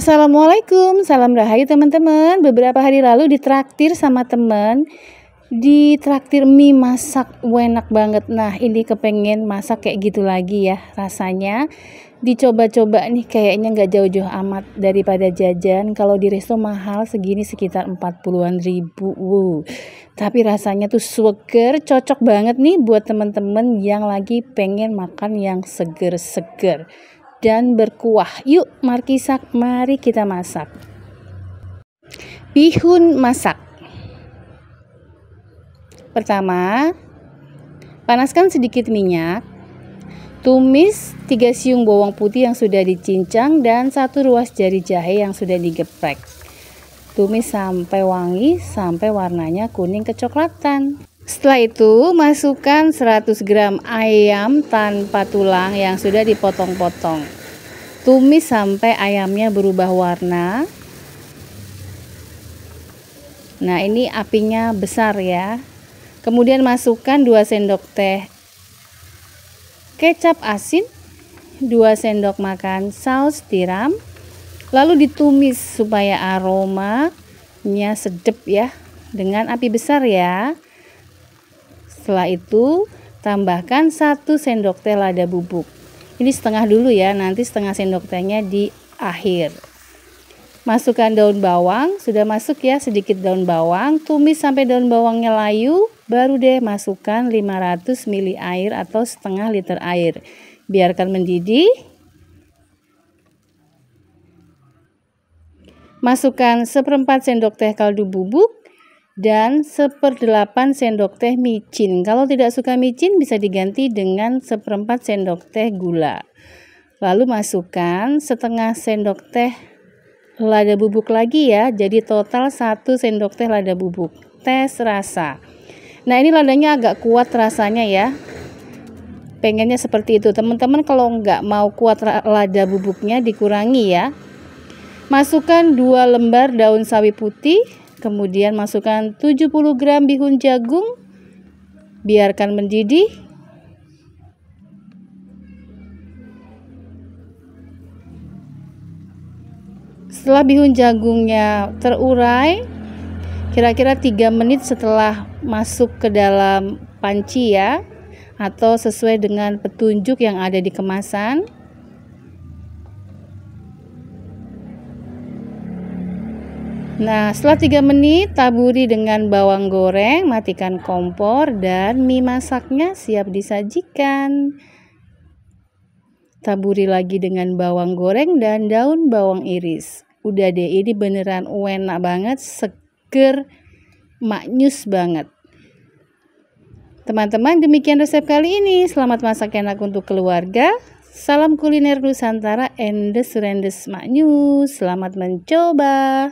Assalamualaikum, salam rahayu teman-teman. Beberapa hari lalu ditraktir sama teman, ditraktir mie masak enak banget. Nah, ini kepengen masak kayak gitu lagi ya rasanya. Dicoba-coba nih kayaknya nggak jauh-jauh amat daripada jajan. Kalau di resto mahal segini sekitar 40-an ribu. Wow. Tapi rasanya tuh seger, cocok banget nih buat teman-teman yang lagi pengen makan yang seger-seger dan berkuah. Yuk, markisak, mari kita masak. Bihun masak. Pertama, panaskan sedikit minyak. Tumis 3 siung bawang putih yang sudah dicincang dan satu ruas jari jahe yang sudah digeprek. Tumis sampai wangi, sampai warnanya kuning kecoklatan. Setelah itu, masukkan 100 gram ayam tanpa tulang yang sudah dipotong-potong. Tumis sampai ayamnya berubah warna. Nah, ini apinya besar ya. Kemudian masukkan 2 sendok teh kecap asin, 2 sendok makan saus tiram, lalu ditumis supaya aromanya sedap ya dengan api besar ya. Setelah itu, tambahkan 1 sendok teh lada bubuk ini setengah dulu ya nanti setengah sendok tehnya di akhir masukkan daun bawang sudah masuk ya sedikit daun bawang tumis sampai daun bawangnya layu baru deh masukkan 500 ml air atau setengah liter air biarkan mendidih masukkan seperempat sendok teh kaldu bubuk dan seperdelapan sendok teh micin. Kalau tidak suka micin bisa diganti dengan seperempat sendok teh gula. Lalu masukkan setengah sendok teh lada bubuk lagi ya. Jadi total 1 sendok teh lada bubuk. Tes rasa. Nah ini ladanya agak kuat rasanya ya. Pengennya seperti itu. Teman-teman kalau nggak mau kuat lada bubuknya dikurangi ya. Masukkan 2 lembar daun sawi putih Kemudian masukkan 70 gram bihun jagung. Biarkan mendidih. Setelah bihun jagungnya terurai, kira-kira 3 menit setelah masuk ke dalam panci ya atau sesuai dengan petunjuk yang ada di kemasan. Nah, setelah 3 menit taburi dengan bawang goreng, matikan kompor dan mie masaknya siap disajikan. Taburi lagi dengan bawang goreng dan daun bawang iris. Udah deh, ini beneran enak banget, seger, maknyus banget. Teman-teman, demikian resep kali ini. Selamat masak enak untuk keluarga. Salam kuliner Nusantara Endes Rendes Maknyus. Selamat mencoba.